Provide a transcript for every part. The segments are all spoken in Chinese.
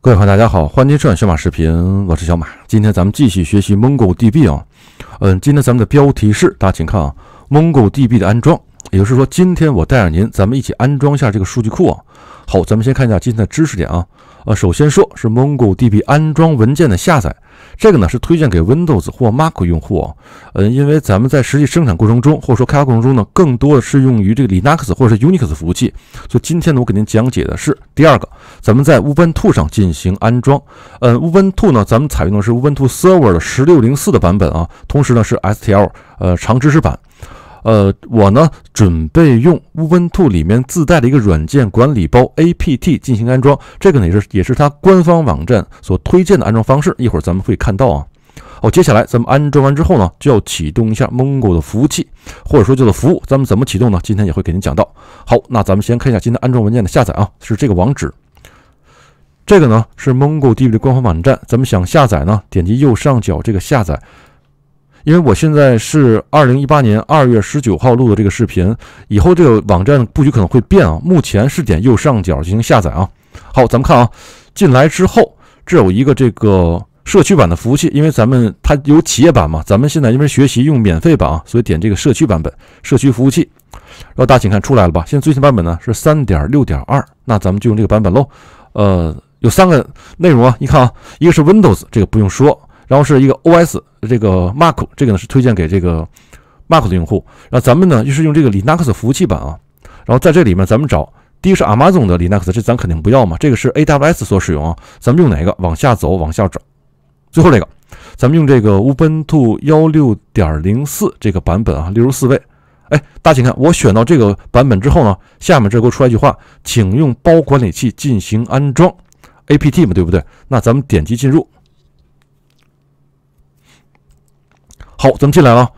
各位朋友，大家好，欢迎收看小马视频，我是小马。今天咱们继续学习 MongoDB 啊，嗯，今天咱们的标题是，大家请看啊，MongoDB 的安装，也就是说，今天我带着您，咱们一起安装一下这个数据库啊。好，咱们先看一下今天的知识点啊，呃，首先说是 MongoDB 安装文件的下载。这个呢是推荐给 Windows 或 Mac 用户，嗯，因为咱们在实际生产过程中或者说开发过程中呢，更多的是用于这个 Linux 或者是 Unix 服务器，所以今天呢我给您讲解的是第二个，咱们在 Ubuntu 上进行安装，嗯，Ubuntu 呢咱们采用的是 Ubuntu Server 的十六零四的版本啊，同时呢是 STL 呃长支持版。呃，我呢准备用 Ubuntu 里面自带的一个软件管理包 APT 进行安装，这个呢也是也是它官方网站所推荐的安装方式。一会儿咱们会看到啊。哦，接下来咱们安装完之后呢，就要启动一下 m o n g o 的服务器，或者说叫做服务。咱们怎么启动呢？今天也会给您讲到。好，那咱们先看一下今天安装文件的下载啊，是这个网址，这个呢是 MongoDB 地域的官方网站。咱们想下载呢，点击右上角这个下载。因为我现在是二零一八年二月十九号录的这个视频，以后这个网站布局可能会变啊。目前是点右上角进行下载啊。好，咱们看啊，进来之后，这有一个这个社区版的服务器，因为咱们它有企业版嘛，咱们现在因为学习用免费版啊，所以点这个社区版本，社区服务器。然后大家请看出来了吧？现在最新版本呢是三点六点二，那咱们就用这个版本喽。呃，有三个内容啊，你看啊，一个是 Windows，这个不用说。然后是一个 O S 这个 Mark，这个呢是推荐给这个 Mark 的用户。那咱们呢就是用这个 Linux 服务器版啊。然后在这里面，咱们找第一是 Amazon 的 Linux，这咱肯定不要嘛。这个是 AWS 所使用啊。咱们用哪个？往下走，往下找，最后这个，咱们用这个 Ubuntu 幺六点零四这个版本啊，六十四位。哎，大家请看，我选到这个版本之后呢，下面这给我出来一句话，请用包管理器进行安装 A P T 嘛，对不对？那咱们点击进入。好，咱们进来了。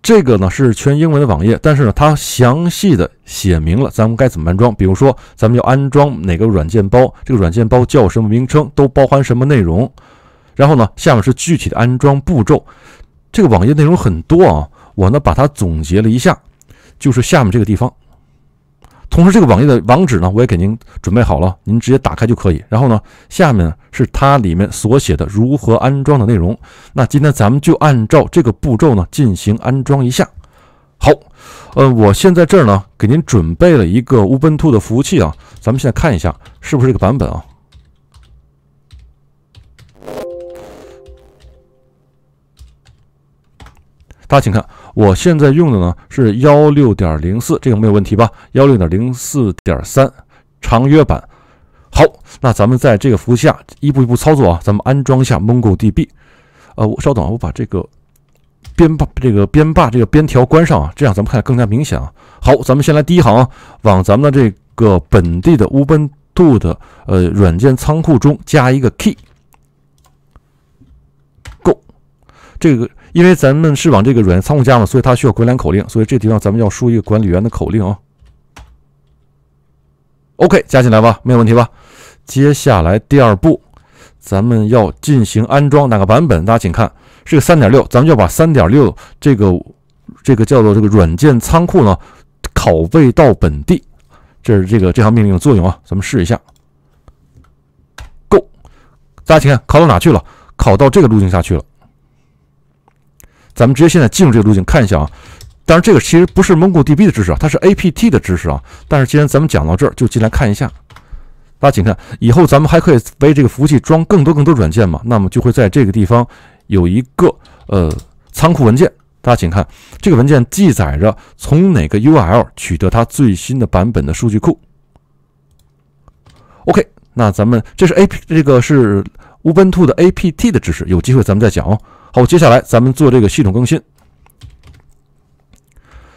这个呢是全英文的网页，但是呢它详细的写明了咱们该怎么安装。比如说，咱们要安装哪个软件包，这个软件包叫什么名称，都包含什么内容。然后呢，下面是具体的安装步骤。这个网页内容很多啊，我呢把它总结了一下，就是下面这个地方。同时，这个网页的网址呢，我也给您准备好了，您直接打开就可以。然后呢，下面是它里面所写的如何安装的内容。那今天咱们就按照这个步骤呢进行安装一下。好，呃，我现在这儿呢给您准备了一个 Ubuntu 的服务器啊，咱们现在看一下是不是这个版本啊？大家请看。我现在用的呢是幺六点零四，这个没有问题吧？幺六点零四点三，长约版。好，那咱们在这个服务下一步一步操作啊。咱们安装一下 MongoDB。呃，我稍等，我把这个边把这个边把这个边条关上啊，这样咱们看更加明显啊。好，咱们先来第一行啊，往咱们的这个本地的 Ubuntu 的呃软件仓库中加一个 key。Go 这个。因为咱们是往这个软件仓库加嘛，所以它需要管理口令，所以这地方咱们要输一个管理员的口令啊。OK，加进来吧，没有问题吧？接下来第二步，咱们要进行安装哪个版本？大家请看，是个三点六，咱们就要把三点六这个这个叫做这个软件仓库呢拷贝到本地，这是这个这项命令的作用啊。咱们试一下，Go，大家请看拷到哪去了？拷到这个路径下去了。咱们直接现在进入这个路径看一下啊，当然这个其实不是 MongoDB 的知识啊，它是 APT 的知识啊。但是既然咱们讲到这儿，就进来看一下。大家请看，以后咱们还可以为这个服务器装更多更多软件嘛？那么就会在这个地方有一个呃仓库文件。大家请看，这个文件记载着从哪个 URL 取得它最新的版本的数据库。OK，那咱们这是 A P 这个是 Ubuntu 的 APT 的知识，有机会咱们再讲哦。好，接下来咱们做这个系统更新。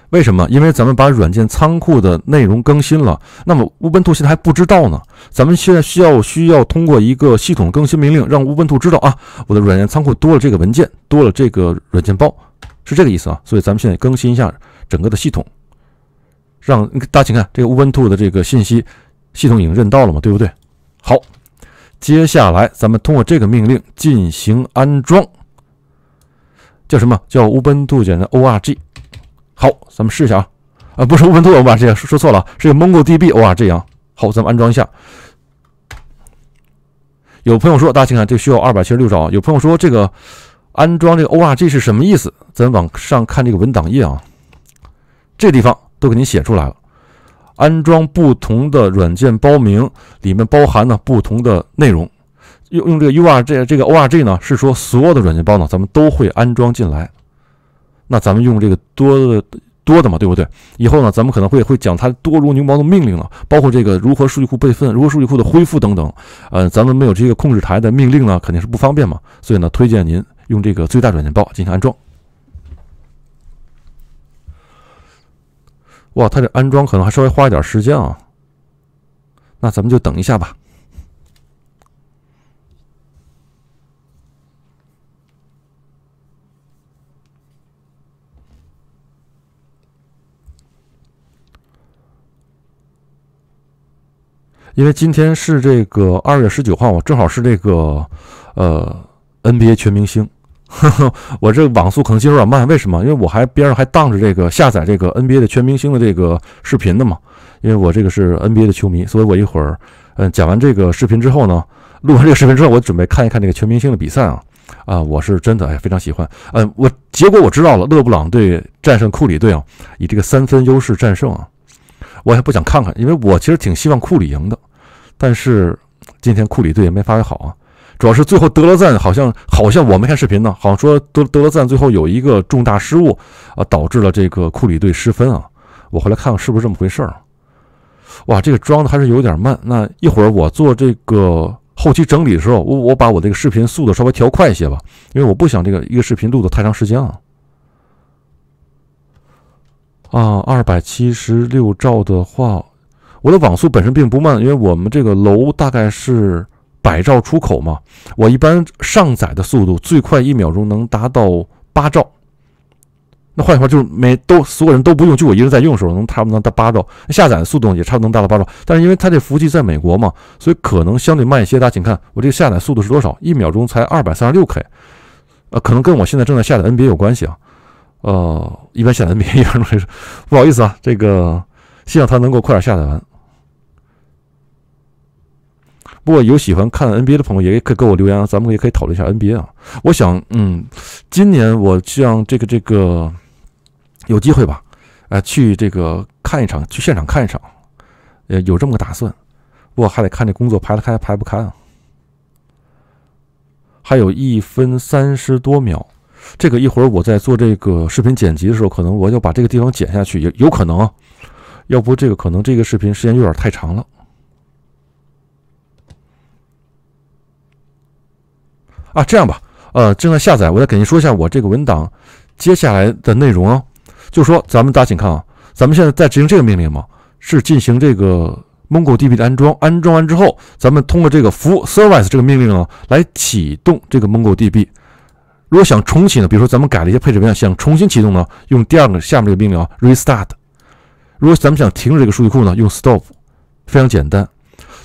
为什么？因为咱们把软件仓库的内容更新了，那么乌本兔现在还不知道呢。咱们现在需要需要通过一个系统更新命令，让乌本兔知道啊，我的软件仓库多了这个文件，多了这个软件包，是这个意思啊。所以咱们现在更新一下整个的系统，让大家请看这个乌本兔的这个信息系统已经认到了嘛，对不对？好，接下来咱们通过这个命令进行安装。叫什么叫无 t u 简的 O R G，好，咱们试一下啊啊，不是无温度，我们把这个说说错了，是 Mongo D B O R G 啊。好，咱们安装一下。有朋友说，大家请看，这需要二百七十六兆啊。有朋友说，这个安装这个 O R G 是什么意思？咱往上看这个文档页啊，这地方都给你写出来了。安装不同的软件包名里面包含了不同的内容。用用这个 U R G 这个 O R G 呢，是说所有的软件包呢，咱们都会安装进来。那咱们用这个多的多的嘛，对不对？以后呢，咱们可能会会讲它多如牛毛的命令了，包括这个如何数据库备份、如何数据库的恢复等等。呃，咱们没有这个控制台的命令呢，肯定是不方便嘛。所以呢，推荐您用这个最大软件包进行安装。哇，它这安装可能还稍微花一点时间啊。那咱们就等一下吧。因为今天是这个二月十九号，我正好是这个，呃，NBA 全明星。我这网速可能有点慢，为什么？因为我还边上还当着这个下载这个 NBA 的全明星的这个视频呢嘛。因为我这个是 NBA 的球迷，所以我一会儿，嗯，讲完这个视频之后呢，录完这个视频之后，我准备看一看这个全明星的比赛啊。啊，我是真的哎，非常喜欢。嗯，我结果我知道了，勒布朗队战胜库里队啊，以这个三分优势战胜啊。我也不想看看，因为我其实挺希望库里赢的，但是今天库里队也没发挥好啊。主要是最后德罗赞好像好像我没看视频呢，好像说德德罗赞最后有一个重大失误啊，导致了这个库里队失分啊。我回来看看是不是这么回事儿。哇，这个装的还是有点慢。那一会儿我做这个后期整理的时候，我我把我这个视频速度稍微调快一些吧，因为我不想这个一个视频录的太长时间啊。啊，二百七十六兆的话，我的网速本身并不慢，因为我们这个楼大概是百兆出口嘛。我一般上载的速度最快一秒钟能达到八兆，那换句话说就是没都所有人都不用，就我一个人在用的时候能差不多到八兆。下载的速度也差不多能达到八兆，但是因为它这服务器在美国嘛，所以可能相对慢一些。大家请看我这个下载速度是多少，一秒钟才二百三十六 K，呃，可能跟我现在正在下载 NBA 有关系啊。呃，一般下载 NBA 这种东西，不好意思啊，这个希望他能够快点下载完。不过有喜欢看 NBA 的朋友，也可以给我留言啊，咱们也可以讨论一下 NBA 啊。我想，嗯，今年我像这个这个有机会吧，哎，去这个看一场，去现场看一场，呃，有这么个打算。不过还得看这工作排得开排不开啊。还有一分三十多秒。这个一会儿我在做这个视频剪辑的时候，可能我要把这个地方剪下去，也有可能。要不这个可能这个视频时间有点太长了。啊，这样吧，呃，正在下载，我再给您说一下我这个文档接下来的内容啊。就说咱们大家请看啊，咱们现在在执行这个命令吗？是进行这个 MongoDB 的安装。安装完之后，咱们通过这个服务 service 这个命令啊，来启动这个 MongoDB。如果想重启呢，比如说咱们改了一些配置变量，想重新启动呢，用第二个下面这个命令啊，restart。如果咱们想停止这个数据库呢，用 stop，非常简单。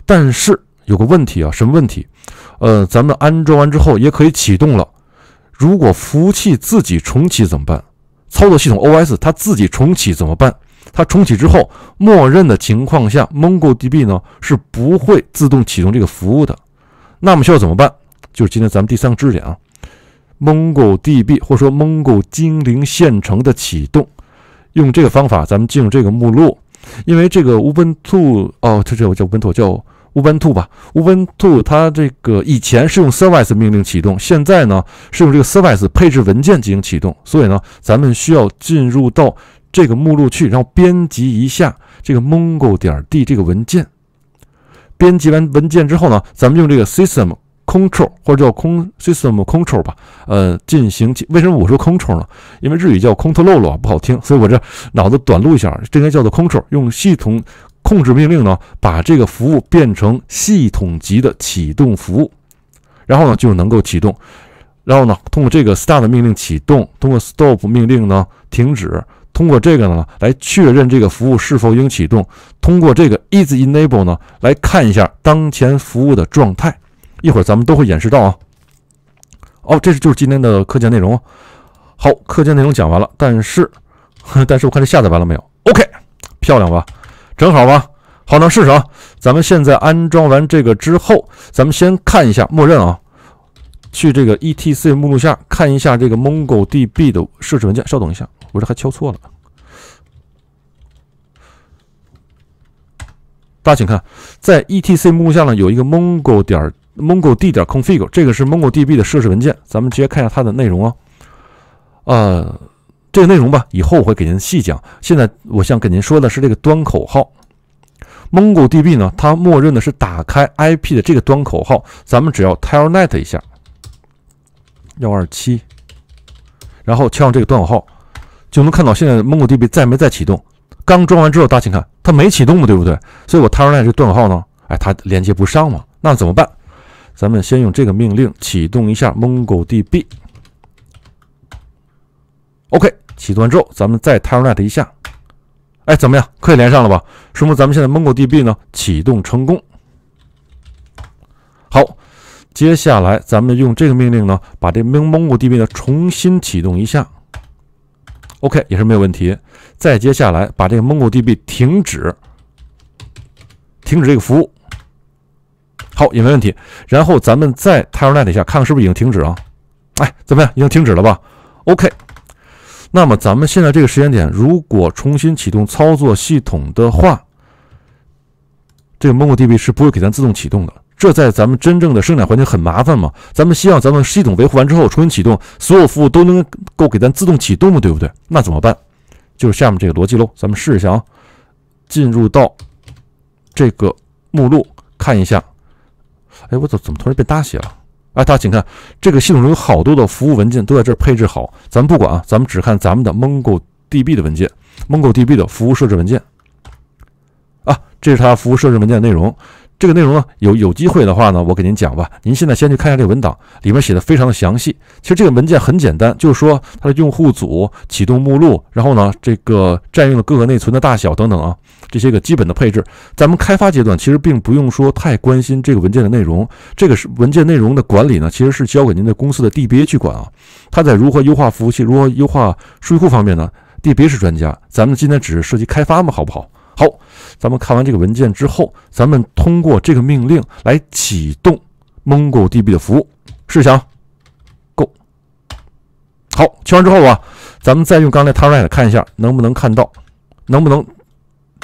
但是有个问题啊，什么问题？呃，咱们安装完之后也可以启动了。如果服务器自己重启怎么办？操作系统 OS 它自己重启怎么办？它重启之后，默认的情况下，MongoDB 呢是不会自动启动这个服务的。那么需要怎么办？就是今天咱们第三个知识点啊。MongoDB 或者说 Mongo 精灵县城的启动，用这个方法，咱们进入这个目录，因为这个 Ubuntu 哦，这这叫 Ubuntu 叫 Ubuntu 吧，Ubuntu 它这个以前是用 service 命令启动，现在呢是用这个 service 配置文件进行启动，所以呢，咱们需要进入到这个目录去，然后编辑一下这个 mongo 点 d 这个文件，编辑完文件之后呢，咱们用这个 system。control 或者叫 control 吧，呃，进行为什么我说 control 呢？因为日语叫 control 啊，不好听，所以我这脑子短路一下，这应该叫做 control。用系统控制命令呢，把这个服务变成系统级的启动服务，然后呢就能够启动。然后呢，通过这个 start 命令启动，通过 stop 命令呢停止，通过这个呢来确认这个服务是否应启动。通过这个 is enable 呢来看一下当前服务的状态。一会儿咱们都会演示到啊，哦，这是就是今天的课件内容。好，课件内容讲完了，但是，但是我看这下载完了没有？OK，漂亮吧？正好吧？好，那试试啊。咱们现在安装完这个之后，咱们先看一下默认啊，去这个 /etc 目录下看一下这个 MongoDB 的设置文件。稍等一下，我这还敲错了。大家请看，在 /etc 目录下呢有一个 Mongo 点。MongoD 点 config 这个是 MongoDB 的设置文件，咱们直接看一下它的内容啊。呃，这个内容吧，以后我会给您细讲。现在我想跟您说的是这个端口号。MongoDB 呢，它默认的是打开 IP 的这个端口号，咱们只要 telnet 一下幺二七，然后敲上这个端口号，就能看到现在 MongoDB 在没在启动。刚装完之后，大家请看，它没启动嘛，对不对？所以我 telnet 这端口号呢，哎，它连接不上嘛，那怎么办？咱们先用这个命令启动一下 MongoDB，OK，启动完之后，咱们再 telnet 一下，哎，怎么样？可以连上了吧？说明咱们现在 MongoDB 呢启动成功。好，接下来咱们用这个命令呢，把这 Mongo DB 呢重新启动一下，OK，也是没有问题。再接下来，把这个 MongoDB 停止，停止这个服务。好也没问题，然后咱们在 t e r m i n a 下看看是不是已经停止啊？哎，怎么样？已经停止了吧？OK。那么咱们现在这个时间点，如果重新启动操作系统的话，这个 MongoDB 是不会给咱自动启动的。这在咱们真正的生产环境很麻烦嘛？咱们希望咱们系统维护完之后重新启动，所有服务都能够给咱自动启动嘛？对不对？那怎么办？就是下面这个逻辑喽。咱们试一下啊，进入到这个目录看一下。哎，我怎怎么突然变大写了？哎，大家请看，这个系统中有好多的服务文件都在这儿配置好。咱们不管啊，咱们只看咱们的 MongoDB 的文件，MongoDB 的服务设置文件。啊，这是它服务设置文件的内容。这个内容呢，有有机会的话呢，我给您讲吧。您现在先去看一下这个文档，里面写的非常的详细。其实这个文件很简单，就是说它的用户组、启动目录，然后呢，这个占用了各个内存的大小等等啊。这些个基本的配置，咱们开发阶段其实并不用说太关心这个文件的内容。这个是文件内容的管理呢，其实是交给您的公司的 DB a 去管啊。它在如何优化服务器、如何优化数据库方面呢？DB a 是专家。咱们今天只是涉及开发嘛，好不好？好，咱们看完这个文件之后，咱们通过这个命令来启动 MongoDB 的服务。试想，Go。好，切完之后啊，咱们再用刚才 t a r g e t 看一下能不能看到，能不能。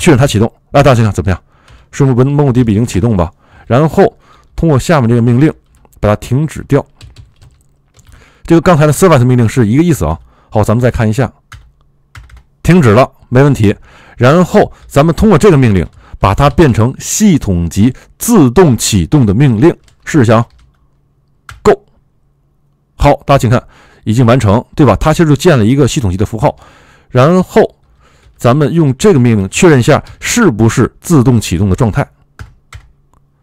确认它启动，来，大家想想怎么样？是不是文梦迪已经启动吧？然后通过下面这个命令把它停止掉，这个刚才的 service 命令是一个意思啊。好，咱们再看一下，停止了，没问题。然后咱们通过这个命令把它变成系统级自动启动的命令，试一下，Go。好，大家请看，已经完成，对吧？它其实就建了一个系统级的符号，然后。咱们用这个命令确认一下是不是自动启动的状态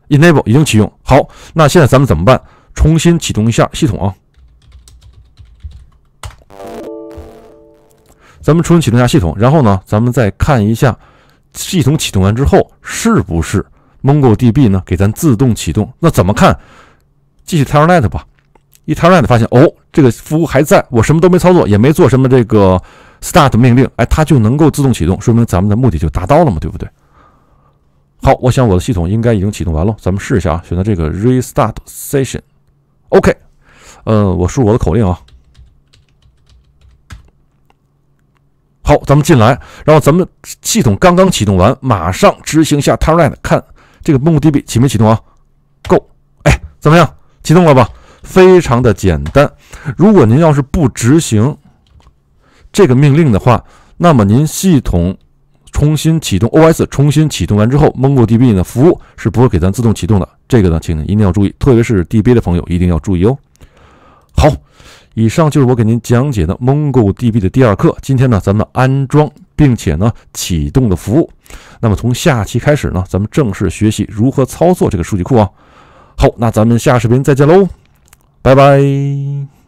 ，enable 已经启用。好，那现在咱们怎么办？重新启动一下系统啊！咱们重新启动一下系统，然后呢，咱们再看一下系统启动完之后是不是 MongoDB 呢？给咱自动启动？那怎么看？继续 telnet 吧。一 telnet 发现，哦，这个服务还在，我什么都没操作，也没做什么这个。start 命令，哎，它就能够自动启动，说明咱们的目的就达到了嘛，对不对？好，我想我的系统应该已经启动完了，咱们试一下啊，选择这个 restart session，OK，呃，我输入我的口令啊。好，咱们进来，然后咱们系统刚刚启动完，马上执行下 t a r g n t 看这个目的地启没启动啊？g o 哎，怎么样？启动了吧？非常的简单。如果您要是不执行，这个命令的话，那么您系统重新启动 OS，重新启动完之后，MongoDB 呢服务是不会给咱自动启动的。这个呢，请您一定要注意，特别是 DB 的朋友一定要注意哦。好，以上就是我给您讲解的 MongoDB 的第二课。今天呢，咱们安装并且呢启动的服务。那么从下期开始呢，咱们正式学习如何操作这个数据库啊。好，那咱们下视频再见喽，拜拜。